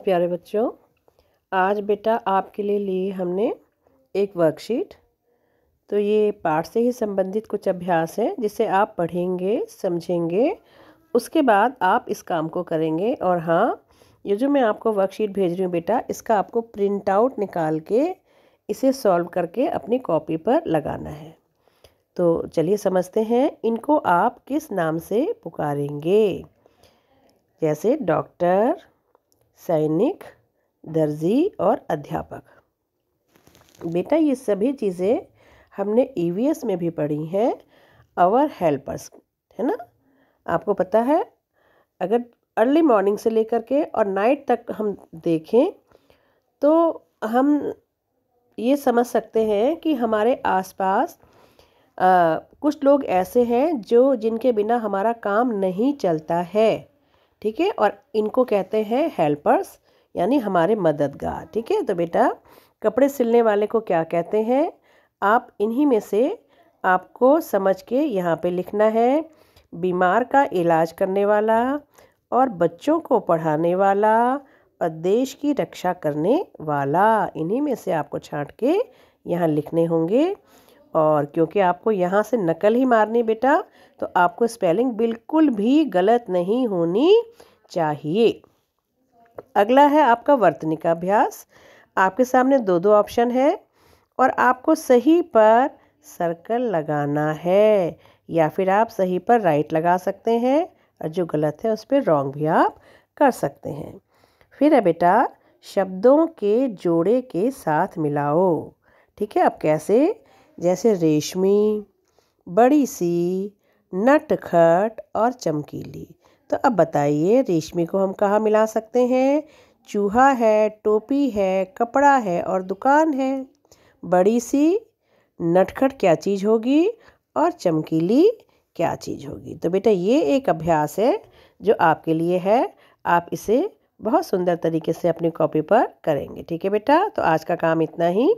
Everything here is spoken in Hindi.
प्यारे बच्चों आज बेटा आपके लिए लिए हमने एक वर्कशीट तो ये पाठ से ही संबंधित कुछ अभ्यास है जिसे आप पढ़ेंगे समझेंगे उसके बाद आप इस काम को करेंगे और हाँ ये जो मैं आपको वर्कशीट भेज रही हूँ बेटा इसका आपको प्रिंट आउट निकाल के इसे सॉल्व करके अपनी कॉपी पर लगाना है तो चलिए समझते हैं इनको आप किस नाम से पुकारेंगे जैसे डॉक्टर सैनिक दर्जी और अध्यापक बेटा ये सभी चीज़ें हमने ई e में भी पढ़ी हैं आवर हेल्पर्स है ना आपको पता है अगर अर्ली मॉर्निंग से लेकर के और नाइट तक हम देखें तो हम ये समझ सकते हैं कि हमारे आसपास कुछ लोग ऐसे हैं जो जिनके बिना हमारा काम नहीं चलता है ठीक है और इनको कहते हैं हेल्पर्स यानी हमारे मददगार ठीक है तो बेटा कपड़े सिलने वाले को क्या कहते हैं आप इन्हीं में से आपको समझ के यहाँ पे लिखना है बीमार का इलाज करने वाला और बच्चों को पढ़ाने वाला और देश की रक्षा करने वाला इन्हीं में से आपको छांट के यहाँ लिखने होंगे और क्योंकि आपको यहाँ से नकल ही मारनी बेटा तो आपको स्पेलिंग बिल्कुल भी गलत नहीं होनी चाहिए अगला है आपका वर्तनिका अभ्यास आपके सामने दो दो ऑप्शन है और आपको सही पर सर्कल लगाना है या फिर आप सही पर राइट लगा सकते हैं और जो गलत है उस पर रॉन्ग भी आप कर सकते हैं फिर है बेटा शब्दों के जोड़े के साथ मिलाओ ठीक है अब कैसे जैसे रेशमी बड़ी सी नटखट और चमकीली तो अब बताइए रेशमी को हम कहाँ मिला सकते हैं चूहा है टोपी है कपड़ा है और दुकान है बड़ी सी नटखट क्या चीज़ होगी और चमकीली क्या चीज़ होगी तो बेटा ये एक अभ्यास है जो आपके लिए है आप इसे बहुत सुंदर तरीके से अपनी कॉपी पर करेंगे ठीक है बेटा तो आज का काम इतना ही